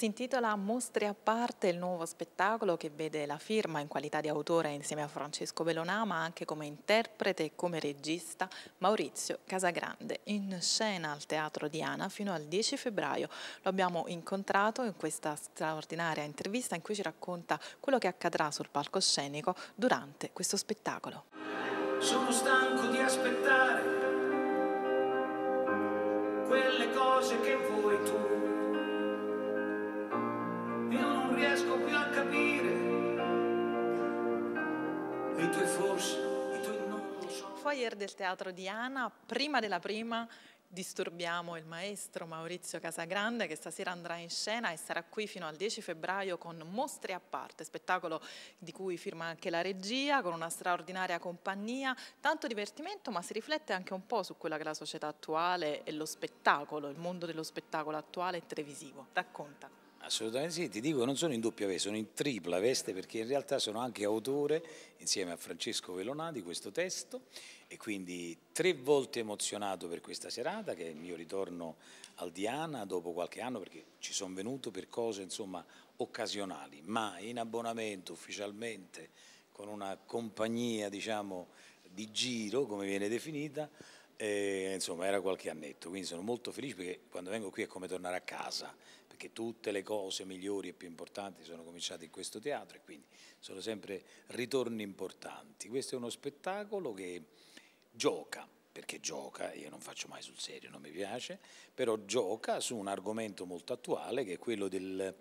Si intitola Mostri a parte il nuovo spettacolo che vede la firma in qualità di autore insieme a Francesco Bellonà ma anche come interprete e come regista Maurizio Casagrande in scena al Teatro Diana fino al 10 febbraio. Lo abbiamo incontrato in questa straordinaria intervista in cui ci racconta quello che accadrà sul palcoscenico durante questo spettacolo. Sono stanco di aspettare quelle cose che vuoi tu riesco più a capire. i tuoi forse, i tuoi non lo so. Foyer del teatro Diana, prima della prima disturbiamo il maestro Maurizio Casagrande che stasera andrà in scena e sarà qui fino al 10 febbraio con Mostre a parte, spettacolo di cui firma anche la regia, con una straordinaria compagnia, tanto divertimento ma si riflette anche un po' su quella che è la società attuale e lo spettacolo, il mondo dello spettacolo attuale e televisivo. Racconta. Assolutamente sì, ti dico non sono in doppia veste, sono in tripla veste perché in realtà sono anche autore insieme a Francesco Velonà di questo testo e quindi tre volte emozionato per questa serata che è il mio ritorno al Diana dopo qualche anno perché ci sono venuto per cose insomma occasionali ma in abbonamento ufficialmente con una compagnia diciamo di giro come viene definita e, insomma era qualche annetto, quindi sono molto felice perché quando vengo qui è come tornare a casa, perché tutte le cose migliori e più importanti sono cominciate in questo teatro e quindi sono sempre ritorni importanti. Questo è uno spettacolo che gioca, perché gioca, io non faccio mai sul serio, non mi piace, però gioca su un argomento molto attuale che è quello del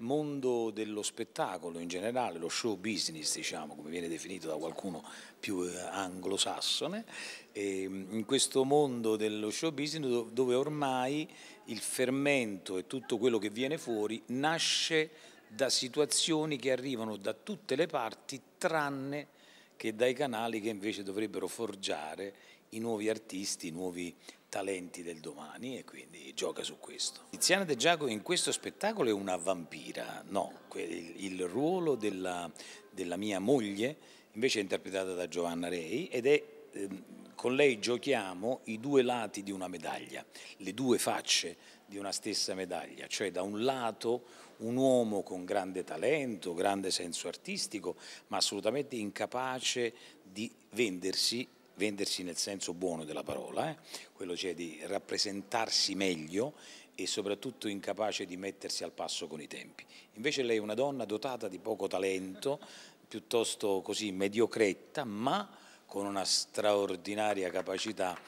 mondo dello spettacolo in generale, lo show business diciamo, come viene definito da qualcuno più eh, anglosassone, ehm, in questo mondo dello show business dove ormai il fermento e tutto quello che viene fuori nasce da situazioni che arrivano da tutte le parti tranne che dai canali che invece dovrebbero forgiare i nuovi artisti, i nuovi talenti del domani e quindi gioca su questo. Tiziana De Giacomo in questo spettacolo è una vampira, no, il ruolo della, della mia moglie invece è interpretata da Giovanna Rei ed è ehm, con lei giochiamo i due lati di una medaglia, le due facce di una stessa medaglia, cioè da un lato un uomo con grande talento, grande senso artistico, ma assolutamente incapace di vendersi, vendersi nel senso buono della parola, eh? quello cioè di rappresentarsi meglio e soprattutto incapace di mettersi al passo con i tempi. Invece lei è una donna dotata di poco talento, piuttosto così mediocretta, ma con una straordinaria capacità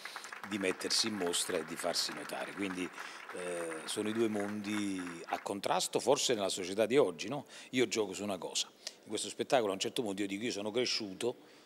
di mettersi in mostra e di farsi notare. Quindi eh, sono i due mondi a contrasto, forse nella società di oggi. No? Io gioco su una cosa, in questo spettacolo a un certo punto io dico io sono cresciuto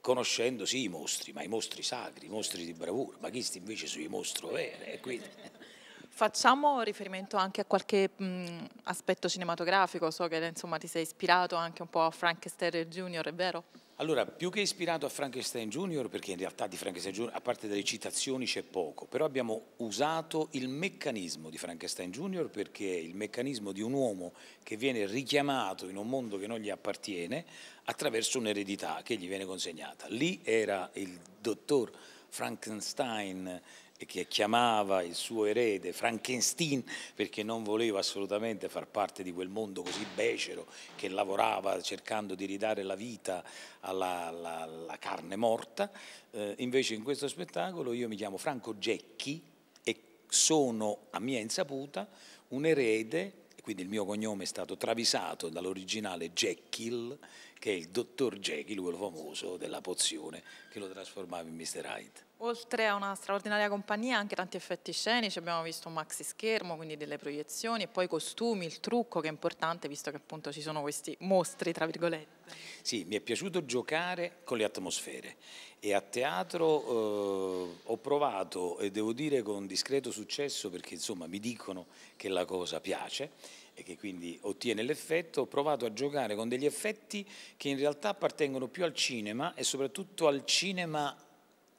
conoscendo sì i mostri, ma i mostri sacri, i mostri di bravura, ma chi sta invece sui mostri veri? Eh, quindi... Facciamo riferimento anche a qualche mh, aspetto cinematografico, so che insomma, ti sei ispirato anche un po' a Frankenstein Jr., è vero? Allora, più che ispirato a Frankenstein Junior, perché in realtà di Frankenstein Junior, a parte delle citazioni, c'è poco, però abbiamo usato il meccanismo di Frankenstein Junior perché è il meccanismo di un uomo che viene richiamato in un mondo che non gli appartiene attraverso un'eredità che gli viene consegnata. Lì era il dottor Frankenstein che chiamava il suo erede Frankenstein perché non voleva assolutamente far parte di quel mondo così becero che lavorava cercando di ridare la vita alla, alla, alla carne morta. Eh, invece in questo spettacolo io mi chiamo Franco Gecchi e sono a mia insaputa un erede quindi il mio cognome è stato travisato dall'originale Jekyll, che è il dottor Jekyll, quello famoso della pozione che lo trasformava in Mr. Hyde. Oltre a una straordinaria compagnia, anche tanti effetti scenici, abbiamo visto un maxi schermo, quindi delle proiezioni e poi i costumi, il trucco che è importante visto che appunto ci sono questi mostri, tra virgolette. Sì, mi è piaciuto giocare con le atmosfere e a teatro eh, ho provato e devo dire con discreto successo perché insomma mi dicono che la cosa piace e che quindi ottiene l'effetto, ho provato a giocare con degli effetti che in realtà appartengono più al cinema e soprattutto al cinema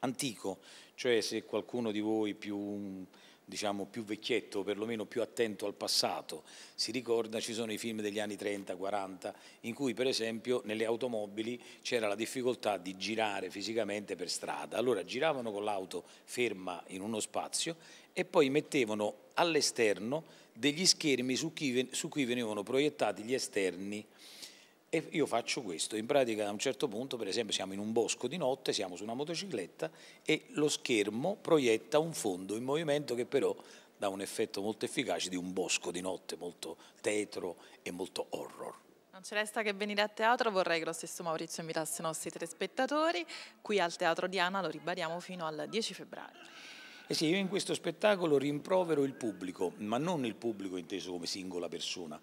antico, cioè se qualcuno di voi più, diciamo, più vecchietto, o perlomeno più attento al passato, si ricorda ci sono i film degli anni 30-40 in cui per esempio nelle automobili c'era la difficoltà di girare fisicamente per strada, allora giravano con l'auto ferma in uno spazio e poi mettevano all'esterno degli schermi su cui, su cui venivano proiettati gli esterni e io faccio questo, in pratica a un certo punto per esempio siamo in un bosco di notte, siamo su una motocicletta e lo schermo proietta un fondo in movimento che però dà un effetto molto efficace di un bosco di notte molto tetro e molto horror. Non ci resta che venire a teatro, vorrei che lo stesso Maurizio invitasse i nostri telespettatori qui al Teatro Diana, lo ribadiamo fino al 10 febbraio. Eh sì, io in questo spettacolo rimprovero il pubblico, ma non il pubblico inteso come singola persona,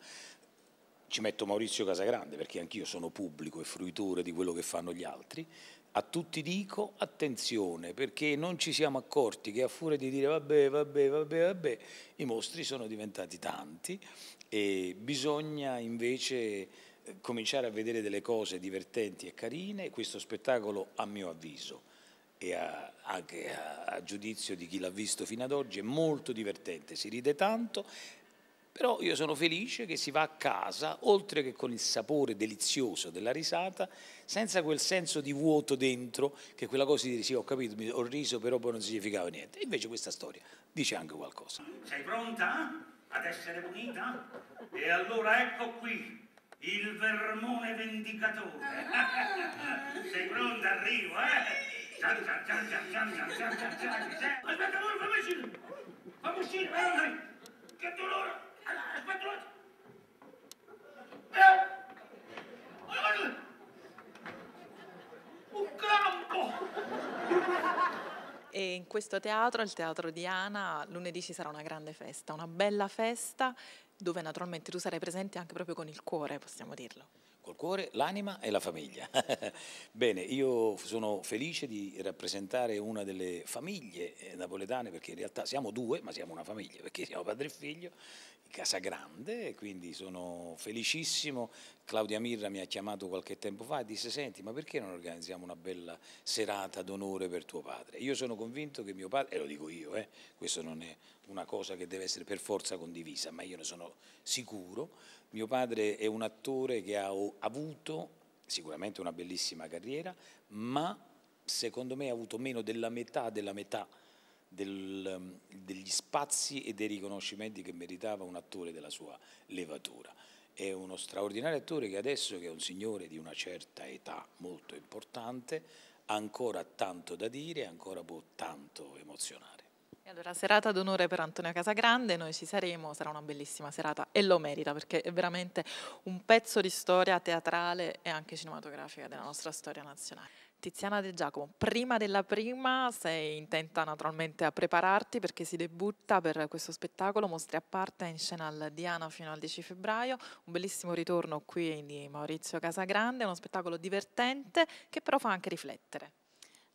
ci metto Maurizio Casagrande perché anch'io sono pubblico e fruitore di quello che fanno gli altri, a tutti dico attenzione perché non ci siamo accorti che a furia di dire vabbè, vabbè, vabbè, vabbè, i mostri sono diventati tanti e bisogna invece eh, cominciare a vedere delle cose divertenti e carine. Questo spettacolo, a mio avviso, e a, anche a, a giudizio di chi l'ha visto fino ad oggi, è molto divertente, si ride tanto però io sono felice che si va a casa, oltre che con il sapore delizioso della risata, senza quel senso di vuoto dentro, che quella cosa di dire sì ho capito, ho riso, però poi non significava niente. Invece questa storia dice anche qualcosa. Sei pronta ad essere punita? E allora ecco qui il vermone vendicatore. Ah. Sei pronta? Arrivo, eh? Aspetta, fammi uscire, fammi uscire, che dolore! questo teatro, il Teatro di Ana, lunedì ci sarà una grande festa, una bella festa dove naturalmente tu sarai presente anche proprio con il cuore, possiamo dirlo col cuore, l'anima e la famiglia. Bene, io sono felice di rappresentare una delle famiglie eh, napoletane perché in realtà siamo due, ma siamo una famiglia perché siamo padre e figlio. casa Casagrande, quindi sono felicissimo. Claudia Mirra mi ha chiamato qualche tempo fa e disse: Senti, ma perché non organizziamo una bella serata d'onore per tuo padre? Io sono convinto che mio padre, e lo dico io, eh, questo non è una cosa che deve essere per forza condivisa, ma io ne sono sicuro. Mio padre è un attore che ha avuto sicuramente una bellissima carriera, ma secondo me ha avuto meno della metà della metà del, ehm, degli spazi e dei riconoscimenti che meritava un attore della sua levatura. È uno straordinario attore che adesso che è un signore di una certa età molto importante, ha ancora tanto da dire, e ancora può tanto emozionare. Allora, serata d'onore per Antonio Casagrande, noi ci saremo, sarà una bellissima serata e lo merita perché è veramente un pezzo di storia teatrale e anche cinematografica della nostra storia nazionale. Tiziana De Giacomo, prima della prima sei intenta naturalmente a prepararti perché si debutta per questo spettacolo Mostri a parte in scena al Diana fino al 10 febbraio, un bellissimo ritorno qui di Maurizio Casagrande, uno spettacolo divertente che però fa anche riflettere.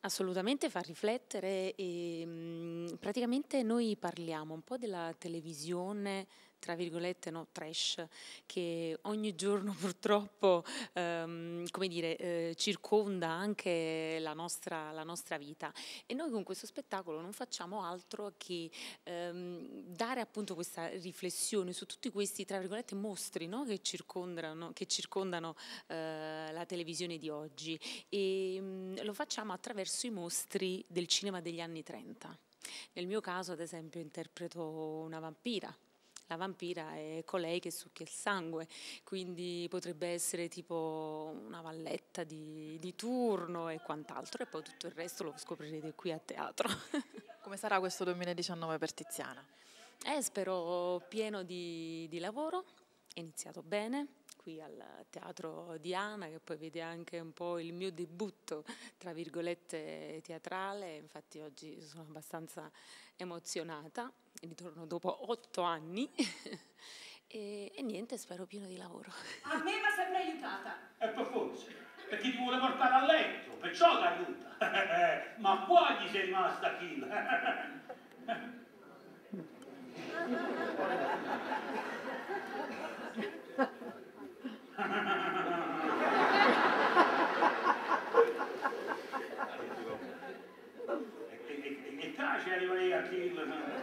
Assolutamente fa riflettere e mm, praticamente noi parliamo un po' della televisione tra virgolette no, trash che ogni giorno purtroppo ehm, come dire, eh, circonda anche la nostra, la nostra, vita e noi con questo spettacolo non facciamo altro che ehm, dare appunto questa riflessione su tutti questi tra virgolette mostri no, che circondano, che circondano eh, la televisione di oggi e mh, mm, lo facciamo attraverso i mostri del cinema degli anni 30. Nel mio caso, ad esempio, interpreto una vampira la vampira è colei che succhia il sangue, quindi potrebbe essere tipo una valletta di, di turno e quant'altro e poi tutto il resto lo scoprirete qui a teatro. Come sarà questo 2019 per Tiziana? Eh, spero pieno di, di lavoro, è iniziato bene, qui al Teatro Diana, che poi vede anche un po' il mio debutto, tra virgolette, teatrale. Infatti oggi sono abbastanza emozionata, ritorno dopo otto anni. e, e, niente, spero pieno di lavoro. A me va sempre aiutata. E per forse, perché ti vuole portare a letto, perciò ti aiuta. Ma qua gli sei rimasta Kim. Jackie living.